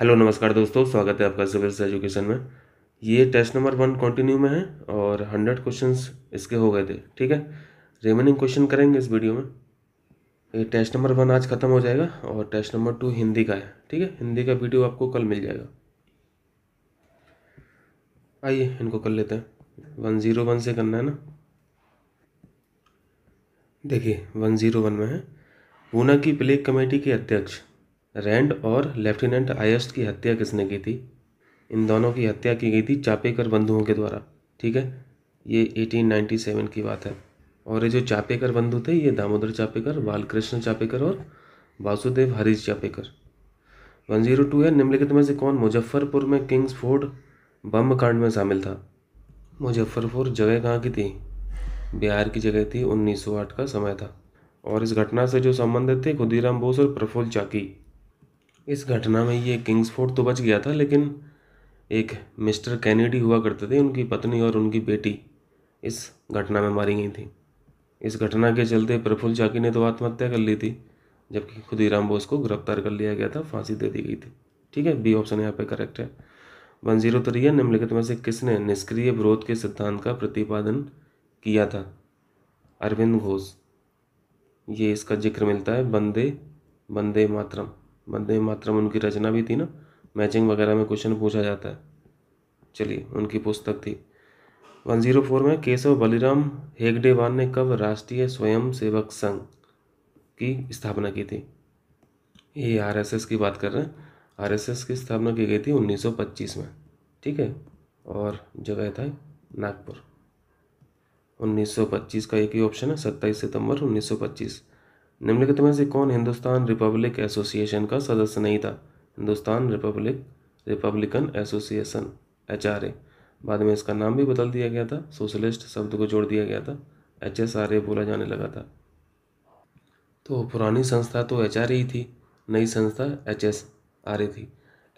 hello नमस्कार दोस्तों स्वागत है आपका सिविल्स एजुकेशन में ये टेस्ट नंबर वन कंटिन्यू में है और हंड्रेड क्वेश्चंस इसके हो गए थे ठीक है रिमेनिंग क्वेश्चन करेंगे इस वीडियो में ये टेस्ट नंबर वन आज ख़त्म हो जाएगा और टेस्ट नंबर टू हिंदी का है ठीक है हिंदी का वीडियो आपको कल मिल जाएगा आइए इनको कर लेते हैं वन ज़ीरो वन से करना है ना देखिए वन ज़ीरो वन में है पूना की प्लेग कमेटी के अध्यक्ष रैंड और लेफ्टिनेंट आयस्ट की हत्या किसने की थी इन दोनों की हत्या की गई थी चापेकर बंधुओं के द्वारा ठीक है ये 1897 की बात है और ये जो चापेकर बंधु थे ये दामोदर चापेकर बालकृष्ण चापेकर और वासुदेव हरीश चापेकर 102 है निम्नलिखित में से कौन मुजफ्फरपुर में किंग्स फोर्ड बम कांड में शामिल था मुजफ्फरपुर जगह कहाँ की थी बिहार की जगह थी 1908 का समय था और इस घटना से जो संबंधित थे खुदीराम बोस और प्रफुल्ल चाकी इस घटना में ये किंग्सफोर्ड तो बच गया था लेकिन एक मिस्टर कैनेडी हुआ करते थे उनकी पत्नी और उनकी बेटी इस घटना में मारी गई थी इस घटना के चलते प्रफुल्ल चाकी ने तो आत्महत्या कर ली थी जबकि खुदीराम बोस को गिरफ्तार कर लिया गया था फांसी दे दी गई थी ठीक है बी ऑप्शन यहाँ पे करेक्ट है वन जीरो थ्री निम्नलिखित में से किसने निष्क्रिय विरोध के सिद्धांत का प्रतिपादन किया था अरविंद घोष ये इसका जिक्र मिलता है बंदे बंदे मातरम मध्य मात्रा में उनकी रचना भी थी ना मैचिंग वगैरह में क्वेश्चन पूछा जाता है चलिए उनकी पुस्तक थी वन जीरो फोर में केशव बलिराम हेगडेवान ने कब राष्ट्रीय स्वयं सेवक संघ की स्थापना की थी ये आरएसएस की बात कर रहे हैं आरएसएस की स्थापना की गई थी 1925 में ठीक है और जगह था नागपुर 1925 का एक ही ऑप्शन है 27 सितंबर 1925 निम्नलिखित में से कौन हिंदुस्तान रिपब्लिक एसोसिएशन का सदस्य नहीं था Hindustan republic republican association H बाद में इसका नाम भी बदल दिया गया था सोशलिस्ट शब्द को जोड़ दिया गया था एच एस आर ए बोला जाने लगा था तो पुरानी संस्था तो एच आर ही थी नई संस्था एच एस आर ए थी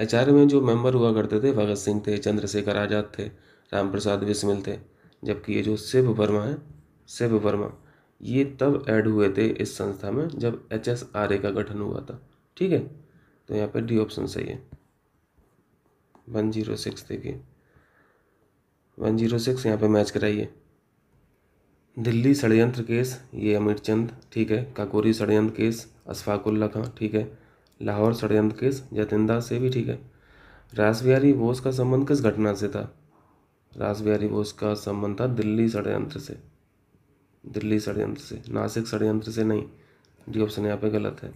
एच आर में जो मेंबर हुआ करते थे भगत सिंह थे चंद्रशेखर आज़ाद थे राम प्रसाद बिस्मिल थे जबकि ये जो शिव वर्मा है शिव वर्मा ये तब ऐड हुए थे इस संस्था में जब एच एस आर ए का गठन हुआ था ठीक है तो यहाँ पे डी ऑप्शन सही है वन जीरो सिक्स देखिए वन जीरो सिक्स यहाँ पर मैच कराइए दिल्ली षडयंत्र केस ये अमीर चंद ठीक है काकोरी षडयंत्र केस अशफाकुल्ला खां ठीक है लाहौर षडयंत्र केस जतिंदा से भी ठीक है रासबिहारी बोस का संबंध किस घटना से था रासबिहारी बोस का संबंध था दिल्ली षडयंत्र से दिल्ली षडयंत्र से नासिक षडयंत्र से नहीं डी ऑप्शन यहाँ पे गलत है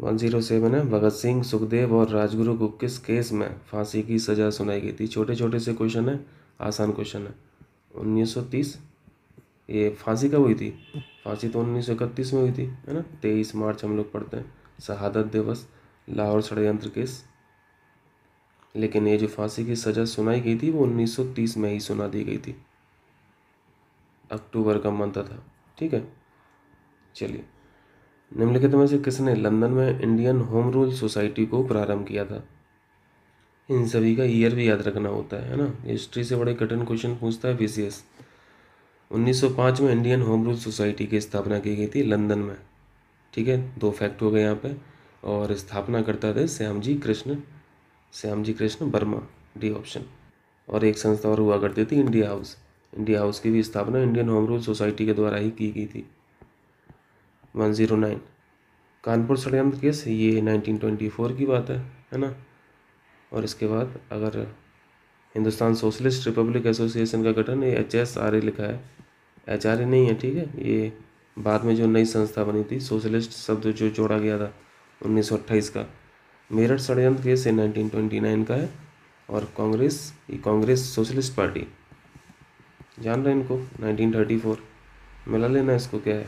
वन जीरो सेवन है भगत सिंह सुखदेव और राजगुरु को किस केस में फांसी की सज़ा सुनाई गई थी छोटे छोटे से क्वेश्चन है आसान क्वेश्चन है उन्नीस सौ तीस ये फांसी कब हुई थी फांसी तो उन्नीस सौ इकतीस में हुई थी है ना तेईस मार्च हम लोग पढ़ते हैं शहादत दिवस लाहौर षडयंत्र केस लेकिन ये जो फांसी की सज़ा सुनाई गई थी वो 1930 में ही सुना दी गई थी अक्टूबर का मंथ था ठीक है चलिए निम्नलिखित में से किसने लंदन में इंडियन होम रूल सोसाइटी को प्रारंभ किया था इन सभी का ईयर भी याद रखना होता है ना हिस्ट्री से बड़े कठिन क्वेश्चन पूछता है बी 1905 में इंडियन होम रूल सोसाइटी की स्थापना की गई थी लंदन में ठीक है दो फैक्ट हो गए यहाँ पे और स्थापना करता थे श्याम जी कृष्ण श्याम जी कृष्ण वर्मा डी ऑप्शन और एक संस्था और हुआ करती थी इंडिया हाउस इंडिया हाउस की भी स्थापना इंडियन होम रूल सोसाइटी के द्वारा ही की गई थी 109 कानपुर षडयंत्र केस ये 1924 की बात है है ना और इसके बाद अगर हिंदुस्तान सोशलिस्ट रिपब्लिक एसोसिएशन का गठन ये एच एस आर ए लिखा है एच आर ए नहीं है ठीक है ये बाद में जो नई संस्था बनी थी सोशलिस्ट शब्द जो जोड़ा गया था उन्नीस सौ अट्ठाईस का मेरठ षडयंत्र केस ये नाइनटीन ट्वेंटी नाइन का है और कांग्रेस ये कांग्रेस सोशलिस्ट पार्टी जान रहे हैं इनको 1934 मिला लेना इसको क्या है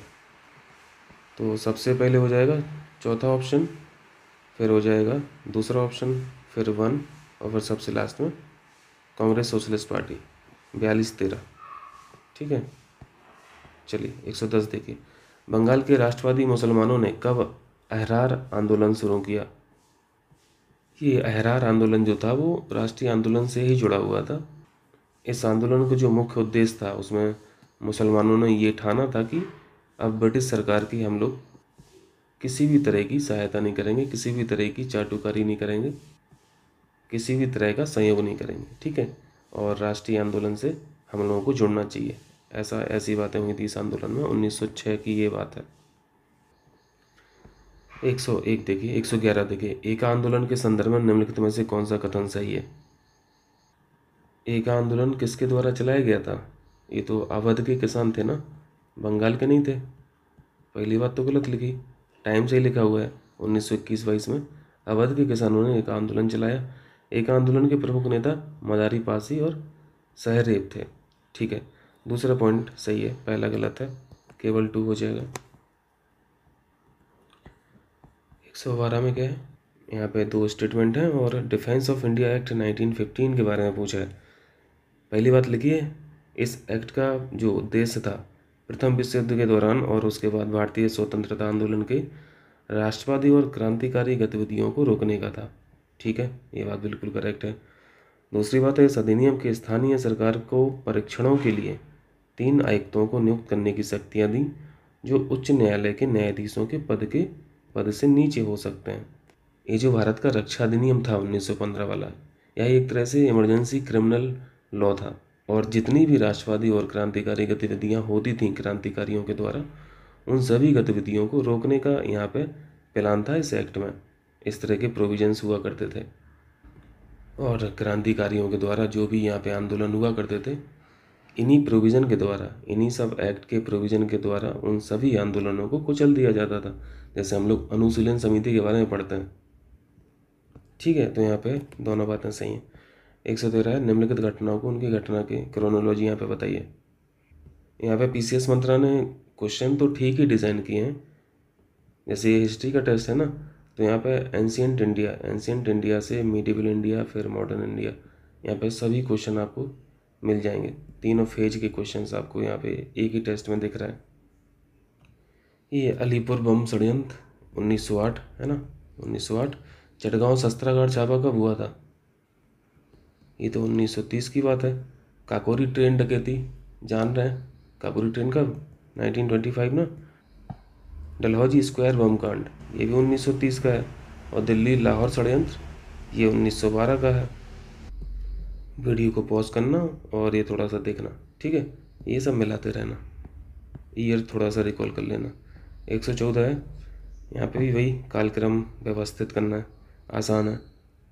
तो सबसे पहले हो जाएगा चौथा ऑप्शन फिर हो जाएगा दूसरा ऑप्शन फिर वन और फिर सबसे लास्ट में कांग्रेस सोशलिस्ट पार्टी बयालीस तेरह ठीक है चलिए एक सौ दस देखिए बंगाल के राष्ट्रवादी मुसलमानों ने कब अहरार आंदोलन शुरू किया ये अहरार आंदोलन जो था वो राष्ट्रीय आंदोलन से ही जुड़ा हुआ था इस आंदोलन का जो मुख्य उद्देश्य था उसमें मुसलमानों ने ये ठाना था कि अब ब्रिटिश सरकार की हम लोग किसी भी तरह की सहायता नहीं करेंगे किसी भी तरह की चाटुकारी नहीं करेंगे किसी भी तरह का सहयोग नहीं करेंगे ठीक है और राष्ट्रीय आंदोलन से हम लोगों को जुड़ना चाहिए ऐसा ऐसी बातें हुई थी इस आंदोलन में 1906 की ये बात है 101 देखिए 111 देखिए एक आंदोलन के संदर्भ में निम्नलिखित में से कौन सा कथन सही है एक आंदोलन किसके द्वारा चलाया गया था ये तो अवध के किसान थे ना बंगाल के नहीं थे पहली बात तो गलत लिखी टाइम से ही लिखा हुआ है उन्नीस सौ इक्कीस बाईस में अवध के किसानों ने एक आंदोलन चलाया एक आंदोलन के प्रमुख नेता मदारी पासी और सहरेब थे ठीक है दूसरा पॉइंट सही है पहला गलत है केवल टू हो जाएगा एक सौ बारह में क्या है यहाँ पे दो स्टेटमेंट हैं और डिफेंस ऑफ इंडिया एक्ट 1915 के बारे में पूछा है पहली बात लिखिए इस एक्ट का जो उद्देश्य था प्रथम विश्व युद्ध के दौरान और उसके बाद भारतीय स्वतंत्रता आंदोलन के राष्ट्रवादी और क्रांतिकारी गतिविधियों को रोकने का था ठीक है ये बात बिल्कुल करेक्ट है दूसरी बात है इस अधिनियम के स्थानीय सरकार को परीक्षणों के लिए तीन आयुक्तों को नियुक्त करने की शक्तियाँ दी जो उच्च न्यायालय के न्यायाधीशों के पद के पद से नीचे हो सकते हैं ये जो भारत का रक्षा अधिनियम था 1915 वाला यह एक तरह से इमरजेंसी क्रिमिनल लॉ था और जितनी भी राष्ट्रवादी और क्रांतिकारी गतिविधियाँ होती थीं क्रांतिकारियों के द्वारा उन सभी गतिविधियों को रोकने का यहाँ पे प्लान था इस एक्ट में इस तरह के प्रोविजंस हुआ करते थे और क्रांतिकारियों के द्वारा जो भी यहाँ पे आंदोलन हुआ करते थे इन्हीं प्रोविज़न के द्वारा इन्हीं सब एक्ट के प्रोविज़न के द्वारा उन सभी आंदोलनों को कुचल दिया जाता था जैसे हम लोग अनुशीलन समिति के बारे में पढ़ते हैं ठीक है तो यहाँ पे दोनों बातें सही हैं एक सौ तेरह निम्नलिखित घटनाओं को उनकी घटना के क्रोनोलॉजी यहाँ पे बताइए यहाँ पे पीसीएस मंत्रा ने क्वेश्चन तो ठीक ही डिज़ाइन किए हैं जैसे ये हिस्ट्री का टेस्ट है ना तो यहाँ पे एंशियंट इंडिया एंशियंट इंडिया से मीडिबल इंडिया फिर मॉडर्न इंडिया यहाँ पे सभी क्वेश्चन आपको मिल जाएंगे तीनों फेज के क्वेश्चन आपको यहाँ पे एक ही टेस्ट में दिख रहा है ये अलीपुर बम षडयंत्र उन्नीस है ना उन्नीस सौ आठ चटगांव शस्त्रागार छापा कब हुआ था ये तो 1930 की बात है काकोरी ट्रेन डकैती जान रहे हैं काकोरी ट्रेन का 1925 ना डलहौजी स्क्वायर बम कांड ये भी 1930 का है और दिल्ली लाहौर षडयंत्र ये 1912 का है वीडियो को पॉज करना और ये थोड़ा सा देखना ठीक है ये सब मिलाते रहना ईयर थोड़ा सा रिकॉल कर लेना 114 है यहाँ पे भी वही कालक्रम व्यवस्थित करना है आसान है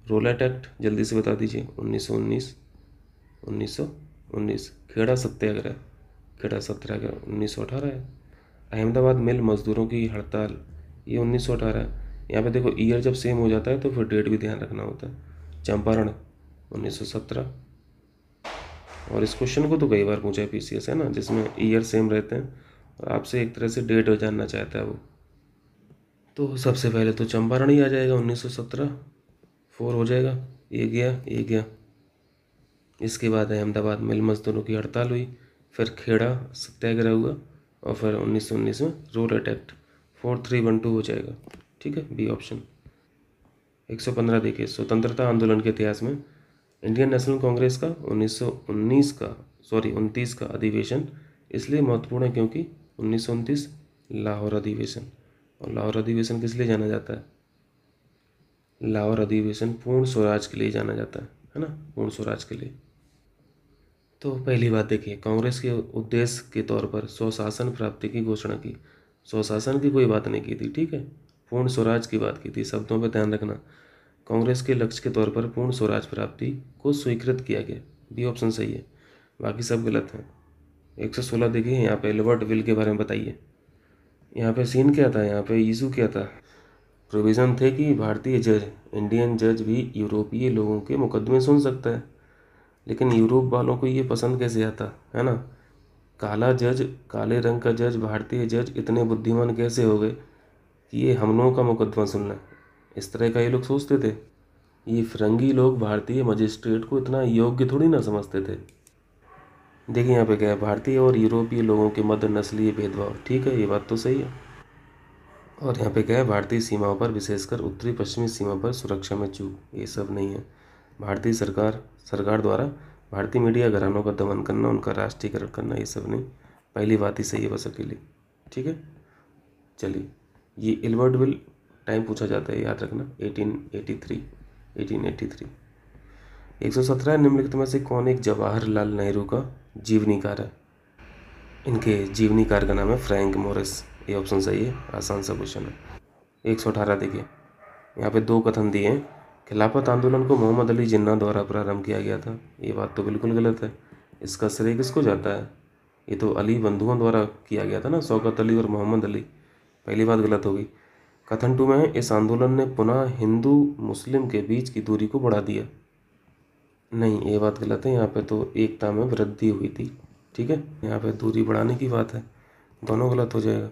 रोलेट एक्ट जल्दी से बता दीजिए उन्नीस सौ उन्नीस उन्नीस सौ उन्नीस खेड़ा सत्याग्रह खेड़ा सत्याग्रह उन्नीस सौ अठारह है अहमदाबाद मिल मजदूरों की हड़ताल ये उन्नीस सौ अठारह है यहाँ पे देखो ईयर जब सेम हो जाता है तो फिर डेट भी ध्यान रखना होता है चंपारण 1917 और इस क्वेश्चन को तो कई बार पूछा है पी सी एस है ना जिसमें ईयर सेम रहते हैं और आपसे एक तरह से डेट जानना चाहता है वो तो सबसे पहले तो चंपारण ही आ जाएगा सत्रह फोर हो जाएगा ये गया ये गया इसके बाद अहमदाबाद मिल मजदूरों की हड़ताल हुई फिर खेड़ा सत्याग्रह हुआ और फिर उन्नीस सौ उन्नीस में Rowlatt act four three one two हो जाएगा ठीक है बी ऑप्शन एक सौ पंद्रह देखिए स्वतंत्रता आंदोलन के इतिहास में इंडियन नेशनल कांग्रेस का उन्नीस सौ उन्नीस का सॉरी उनतीस का अधिवेशन इसलिए महत्वपूर्ण है क्योंकि उन्नीस सौ लाहौर अधिवेशन और लाहौर अधिवेशन किस लिए जाना जाता है लाहौर अधिवेशन पूर्ण स्वराज के लिए जाना जाता है है ना पूर्ण स्वराज के लिए तो पहली बात देखिए कांग्रेस के उद्देश्य के तौर पर स्वशासन प्राप्ति की घोषणा की स्वशासन की कोई बात नहीं की थी ठीक है पूर्ण स्वराज की बात की थी शब्दों पर ध्यान रखना कांग्रेस के लक्ष्य के तौर पर पूर्ण स्वराज प्राप्ति को स्वीकृत किया गया बी ऑप्शन सही है बाकी सब गलत हैं एक सौ सोलह देखिए यहाँ पे एलवर्ट विल के बारे में बताइए यहाँ पे सीन क्या था यहाँ पे ईजू क्या था प्रोविज़न थे कि भारतीय जज इंडियन जज भी यूरोपीय लोगों के मुकदमे सुन सकता है लेकिन यूरोप वालों को ये पसंद कैसे आता है ना काला जज काले रंग का जज भारतीय जज इतने बुद्धिमान कैसे हो गए कि ये हम लोगों का मुकदमा सुनना इस तरह का ये लोग सोचते थे ये फिरंगी लोग भारतीय मजिस्ट्रेट को इतना योग्य थोड़ी ना समझते थे देखिए यहाँ पे क्या है भारतीय और यूरोपीय लोगों के मध्य नस्लीय भेदभाव ठीक है ये बात तो सही है और यहाँ पे क्या है भारतीय सीमाओं पर विशेषकर उत्तरी पश्चिमी सीमा पर सुरक्षा में चूक ये सब नहीं है भारतीय सरकार सरकार द्वारा भारतीय मीडिया घरानों का दमन करना उनका राष्ट्रीयकरण करना ये सब नहीं पहली बात ही सही है बस अकेले ठीक है चलिए ये एल्बर्ट विल टाइम पूछा जाता है याद रखना 1883 1883 117 निम्नलिखित में से कौन एक जवाहरलाल नेहरू का जीवनी कार है इनके जीवनी कार का नाम है फ्रैंक मोरिस ये ऑप्शन सही है आसान सा क्वेश्चन है एक सौ अठारह देखिए यहाँ पे दो कथन दिए हैं खिलाफत आंदोलन को मोहम्मद अली जिन्ना द्वारा प्रारंभ किया गया था ये बात तो बिल्कुल गलत है इसका श्रेय किसको जाता है ये तो अली बंधुओं द्वारा किया गया था ना शौकत अली और मोहम्मद अली पहली बात गलत होगी कथन टू में इस आंदोलन ने पुनः हिंदू मुस्लिम के बीच की दूरी को बढ़ा दिया नहीं ये बात गलत है यहाँ पे तो एकता में वृद्धि हुई थी ठीक है यहाँ पे दूरी बढ़ाने की बात है दोनों गलत हो जाएगा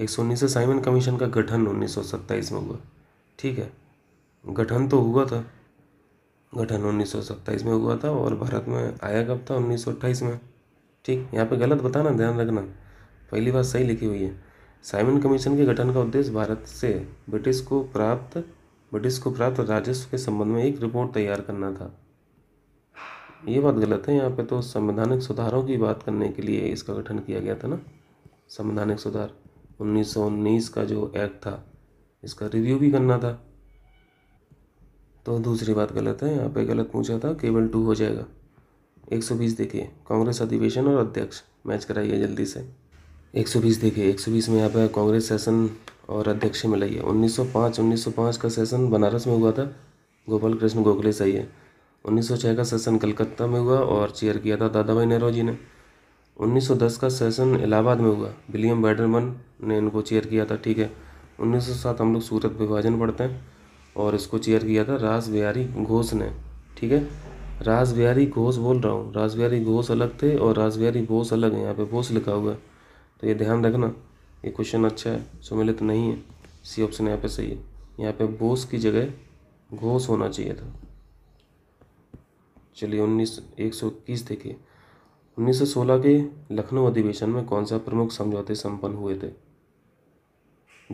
एक सौ उन्नीस से साइमन कमीशन का गठन उन्नीस सौ सत्ताईस में हुआ ठीक है गठन तो हुआ था गठन उन्नीस सौ सत्ताईस में हुआ था और भारत में आया कब था उन्नीस सौ अट्ठाईस में ठीक यहाँ पे गलत बताना ध्यान रखना पहली बात सही लिखी हुई है साइमन कमीशन के गठन का उद्देश्य भारत से ब्रिटिश को प्राप्त ब्रिटिश को प्राप्त राजस्व के संबंध में एक रिपोर्ट तैयार करना था ये बात गलत है यहाँ पे तो संवैधानिक सुधारों की बात करने के लिए इसका गठन किया गया था ना संवैधानिक सुधार 1919 का जो एक्ट था इसका रिव्यू भी करना था तो दूसरी बात गलत है यहाँ पे गलत पूछा था केवल टू हो जाएगा 120 देखिए कांग्रेस अधिवेशन और अध्यक्ष मैच कराइए जल्दी से 120 देखिए 120 में यहाँ पे कांग्रेस सेशन और अध्यक्ष मिलाइए 1905 1905 का सेशन बनारस में हुआ था गोपाल कृष्ण गोखले सही है 1906 का सेशन कलकत्ता में हुआ और चेयर किया था दादा भाई नेहरू जी ने 1910 का सेशन इलाहाबाद में हुआ विलियम बैडरमन ने इनको चेयर किया था ठीक है 1907 हम लोग सूरत विभाजन पढ़ते हैं और इसको चेयर किया था रास बिहारी घोष ने ठीक है रास बिहारी घोष बोल रहा हूँ रास बिहारी घोष अलग थे और रास बिहारी बोस अलग है यहाँ पे बोस लिखा हुआ है तो ये ध्यान रखना ये क्वेश्चन अच्छा है सुमिलित नहीं है सी ऑप्शन यहाँ पे सही है यहाँ पे बोस की जगह घोष होना चाहिए था चलिए उन्नीस एक सौ इक्कीस देखिए 1916 के लखनऊ अधिवेशन में कौन सा प्रमुख समझौते संपन्न हुए थे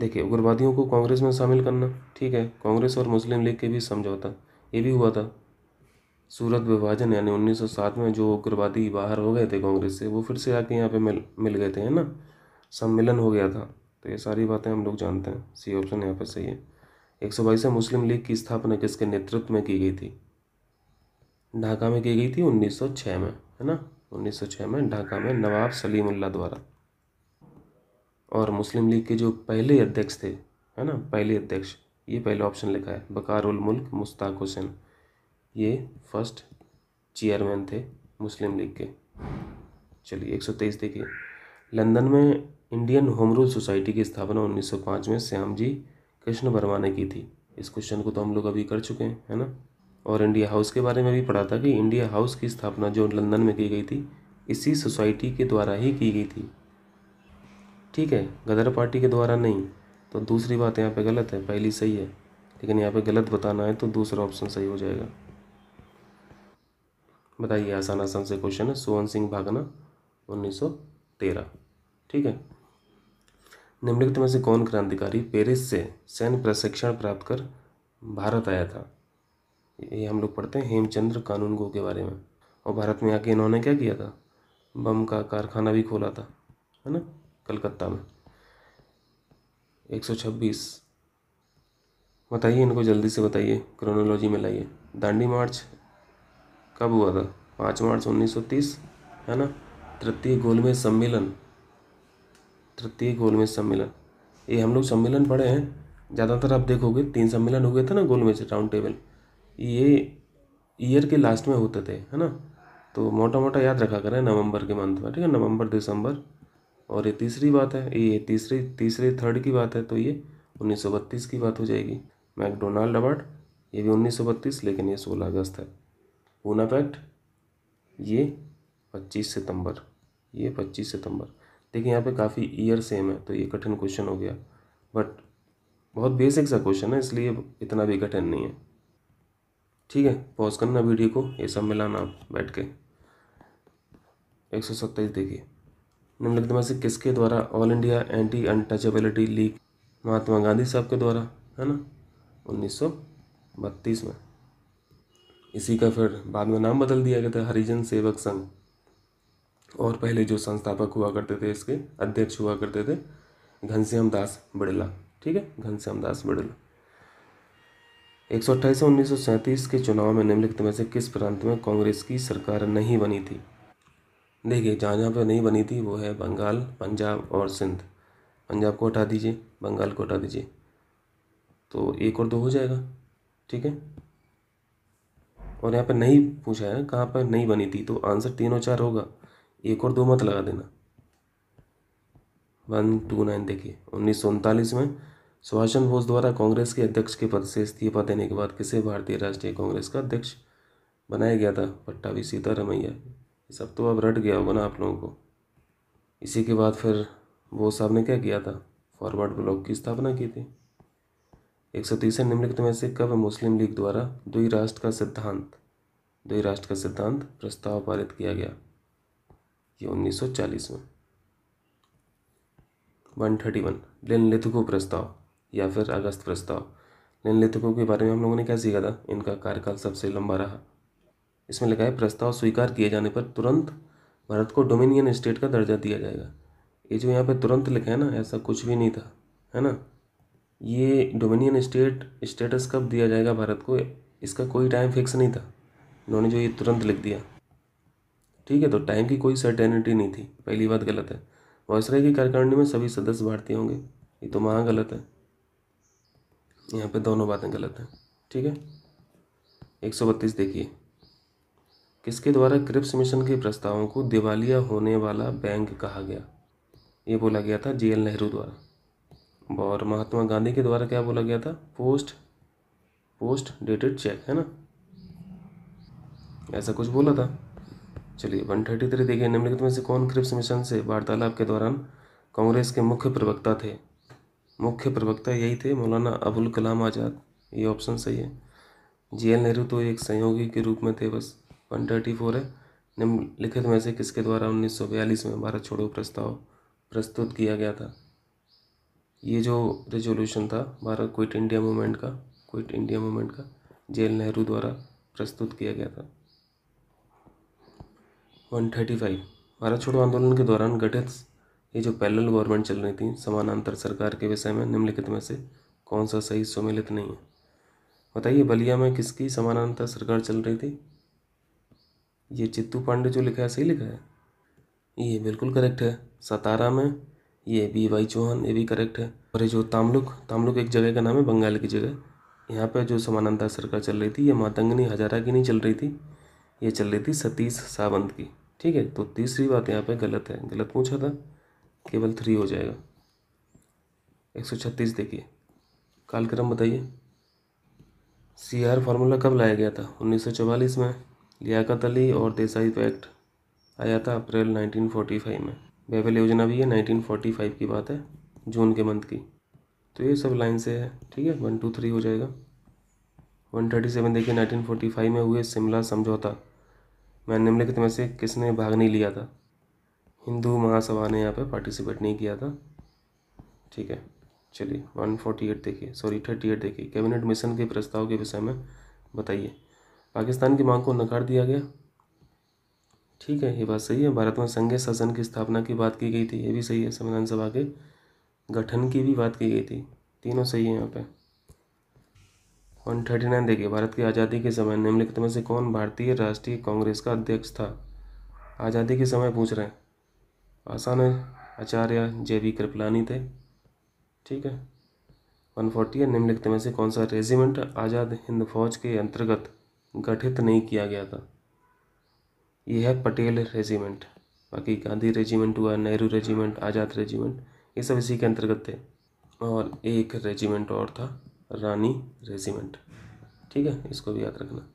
देखिए उग्रवादियों को कांग्रेस में शामिल करना ठीक है कांग्रेस और मुस्लिम लीग के बीच समझौता ये भी हुआ था सूरत विभाजन यानी 1907 में जो उग्रवादी बाहर हो गए थे कांग्रेस से वो फिर से आके यहाँ पे मिल मिल गए थे है ना सम्मेलन हो गया था तो ये सारी बातें हम लोग जानते हैं सी ऑप्शन यहाँ पर सही है एक सौ बाईस मुस्लिम लीग की स्थापना किसके नेतृत्व में की गई थी ढाका में की गई थी उन्नीस में है ना 1906 में ढाका में नवाब सलीमुल्ला द्वारा और मुस्लिम लीग के जो पहले अध्यक्ष थे है ना पहले अध्यक्ष ये पहला ऑप्शन लिखा है बकारुल मुल्क मुश्ताक हुसैन ये फर्स्ट चेयरमैन थे मुस्लिम लीग के चलिए 123 देखिए लंदन में इंडियन होम रूल सोसाइटी की स्थापना 1905 में श्याम जी कृष्ण वर्मा ने की थी इस क्वेश्चन को तो हम लोग अभी कर चुके हैं है ना और इंडिया हाउस के बारे में भी पढ़ा था कि इंडिया हाउस की स्थापना जो लंदन में की गई थी इसी सोसाइटी के द्वारा ही की गई थी ठीक है गदर पार्टी के द्वारा नहीं तो दूसरी बात यहाँ पे गलत है पहली सही है लेकिन यहाँ पे गलत बताना है तो दूसरा ऑप्शन सही हो जाएगा बताइए आसान आसान से क्वेश्चन है सोहन सिंह भागना 1913 ठीक है निम्नलिखित में से कौन क्रांतिकारी पेरिस से सैन्य प्रशिक्षण प्राप्त कर भारत आया था ये हम लोग पढ़ते हैं हेमचंद्र कानून गो के बारे में और भारत में आके इन्होंने क्या किया था बम का कारखाना भी खोला था है ना कलकत्ता में एक सौ छब्बीस बताइए इनको जल्दी से बताइए क्रोनोलॉजी में लाइए दांडी मार्च कब हुआ था पाँच मार्च 1930 है ना तृतीय गोलमेज सम्मेलन तृतीय गोलमेज सम्मेलन ये हम लोग सम्मेलन पढ़े हैं ज़्यादातर आप देखोगे तीन सम्मेलन हुए थे ना गोलमेज राउंड टेबल ये ईयर के लास्ट में होते थे है ना तो मोटा मोटा याद रखा करें नवंबर के मंथ में ठीक है नवंबर दिसंबर और ये तीसरी बात है ये तीसरी तीसरे थर्ड की बात है तो ये उन्नीस की बात हो जाएगी मैकडोनाल्ड अवार्ड ये भी उन्नीस लेकिन ये सोलह अगस्त है पूना ये पच्चीस सितंबर ये पच्चीस सितंबर देखिए यहाँ पे काफ़ी ईयर सेम है तो ये कठिन क्वेश्चन हो गया बट बहुत बेसिक सा क्वेश्चन है इसलिए इतना भी कठिन नहीं है ठीक है पॉज करना वीडियो को ये सब मिलाना आप बैठ के एक सौ सत्ताईस देखिए निम्नलिखित में से किसके द्वारा all India anti untouchability league Mahatma Gandhi साहब के द्वारा है ना उन्नीस सौ बत्तीस में इसी का फिर बाद में नाम बदल दिया गया था हरिजन सेवक संघ और पहले जो संस्थापक हुआ करते थे इसके अध्यक्ष हुआ करते थे घनश्याम दास बिड़ला ठीक है घनश्याम दास बिड़ला एक सौ अट्ठाईस उन्नीस के चुनाव में निम्नलिखित में से किस प्रांत में कांग्रेस की सरकार नहीं बनी थी देखिए जहाँ जहाँ पर नहीं बनी थी वो है बंगाल पंजाब और सिंध पंजाब को हटा दीजिए बंगाल को हटा दीजिए तो एक और दो हो जाएगा ठीक है और यहाँ पर नहीं पूछा है कहाँ पर नहीं बनी थी तो आंसर तीन और चार होगा एक और दो मत लगा देना वन टू नाइन देखिए उन्नीस में सुभाष चंद्र बोस द्वारा कांग्रेस के अध्यक्ष के पद से इस्तीफा देने के बाद किसे भारतीय राष्ट्रीय कांग्रेस का अध्यक्ष बनाया गया था पट्टावी सीतारमैया ये सब तो अब रट गया होगा ना आप लोगों को इसी के बाद फिर बोस साहब ने क्या किया था फॉरवर्ड ब्लॉक की स्थापना की थी एक सौ तीसरे निम्नलिखित में से कब मुस्लिम लीग द्वारा दुई राष्ट्र का सिद्धांत दुई राष्ट्र का सिद्धांत प्रस्ताव पारित किया गया ये 1940 में 131 लिन लिथगो प्रस्ताव या फिर अगस्त प्रस्ताव निम्नलिखितों लेखकों के बारे में हम लोगों ने क्या सीखा था इनका कार्यकाल सबसे लंबा रहा इसमें लिखा है प्रस्ताव स्वीकार किए जाने पर तुरंत भारत को डोमिनियन स्टेट का दर्जा दिया जाएगा ये जो यहाँ पर तुरंत लिखा है ना ऐसा कुछ भी नहीं था है ना ये डोमिनियन स्टेट स्टेटस कब दिया जाएगा भारत को इसका कोई टाइम फिक्स नहीं था इन्होंने जो ये तुरंत लिख दिया ठीक है तो टाइम की कोई सर्टेनिटी नहीं थी पहली बात गलत है वॉयसराय की कार्यकारिणी में सभी सदस्य भारतीय होंगे ये तो महा गलत है यहाँ पे दोनों बातें गलत हैं ठीक है एक सौ बत्तीस देखिए किसके द्वारा क्रिप्स मिशन के प्रस्तावों को दिवालिया होने वाला बैंक कहा गया ये बोला गया था जे एल नेहरू द्वारा और महात्मा गांधी के द्वारा क्या बोला गया था पोस्ट पोस्ट डेटेड चेक है ना ऐसा कुछ बोला था चलिए वन थर्टी थ्री देखिए निम्नलिखित में से कौन क्रिप्स मिशन से वार्तालाप के दौरान कांग्रेस के मुख्य प्रवक्ता थे मुख्य प्रवक्ता यही थे मौलाना अबुल कलाम आज़ाद ये ऑप्शन सही है जी एल नेहरू तो एक सहयोगी के रूप में थे बस वन थर्टी फोर है निम्नलिखित में से किसके द्वारा उन्नीस सौ बयालीस में भारत छोड़ो प्रस्ताव प्रस्तुत किया गया था ये जो रेजोल्यूशन था भारत क्विट इंडिया मूवमेंट का क्विट इंडिया मूवमेंट का जे एल नेहरू द्वारा प्रस्तुत किया गया था वन थर्टी फाइव भारत छोड़ो आंदोलन के दौरान गठित ये जो पैरेलल गवर्नमेंट चल रही थी समानांतर सरकार के विषय में निम्नलिखित में से कौन सा सही सम्मिलित नहीं है बताइए बलिया में किसकी समानांतर सरकार चल रही थी ये चित्तू पांडे जो लिखा है सही लिखा है ये बिल्कुल करेक्ट है सतारा में ये बी वाई चौहान ये भी करेक्ट है और ये जो तामलुक तामलुक एक जगह का नाम है बंगाल की जगह यहाँ पर जो समानांतर सरकार चल रही थी ये मातंगनी हजारा की नहीं चल रही थी ये चल रही थी सतीश सावंत की ठीक है तो तीसरी बात यहाँ पे गलत है गलत पूछा था केवल थ्री हो जाएगा एक सौ छत्तीस देखिए कालक्रम बताइए सी आर फार्मूला कब लाया गया था उन्नीस सौ चवालीस में लियाकत अली और देसाई पैक्ट आया था अप्रैल नाइनटीन फाइव में बेबल योजना भी है नाइनटीन फोर्टी फाइव की बात है जून के मंथ की तो ये सब लाइन से है ठीक है वन टू थ्री हो जाएगा वन थर्टी सेवन देखिए नाइनटीन फोर्टी फाइव में हुए शिमला समझौता मैं निम्नलिखित में से किसने भाग नहीं लिया था हिंदू महासभा ने यहाँ पे पार्टिसिपेट नहीं किया था ठीक है चलिए वन फोर्टी एट देखिए सॉरी थर्टी एट देखिए कैबिनेट मिशन के प्रस्ताव के विषय में बताइए पाकिस्तान की मांग को नकार दिया गया ठीक है ये बात सही है भारत में संघीय शासन की स्थापना की बात की गई थी ये भी सही है संविधान सभा के गठन की भी बात की गई थी तीनों सही है यहाँ पे वन थर्टी नाइन देखिए भारत की आज़ादी के समय निम्नलिखित में से कौन भारतीय राष्ट्रीय कांग्रेस का अध्यक्ष था आज़ादी के समय पूछ रहे हैं आसान है आचार्य जे वी कृपलानी थे ठीक है वन फोर्टी है निम्नलिखित में से कौन सा रेजिमेंट आज़ाद हिंद फौज के अंतर्गत गठित नहीं किया गया था यह है पटेल रेजिमेंट बाकी गांधी रेजिमेंट हुआ नेहरू रेजिमेंट आज़ाद रेजिमेंट ये सब इसी के अंतर्गत थे और एक रेजिमेंट और था रानी रेजिमेंट ठीक है इसको भी याद रखना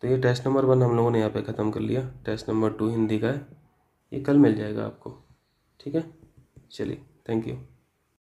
तो ये टेस्ट नंबर वन हम लोगों ने यहाँ पे ख़त्म कर लिया टेस्ट नंबर टू हिंदी का है ये कल मिल जाएगा आपको ठीक है चलिए थैंक यू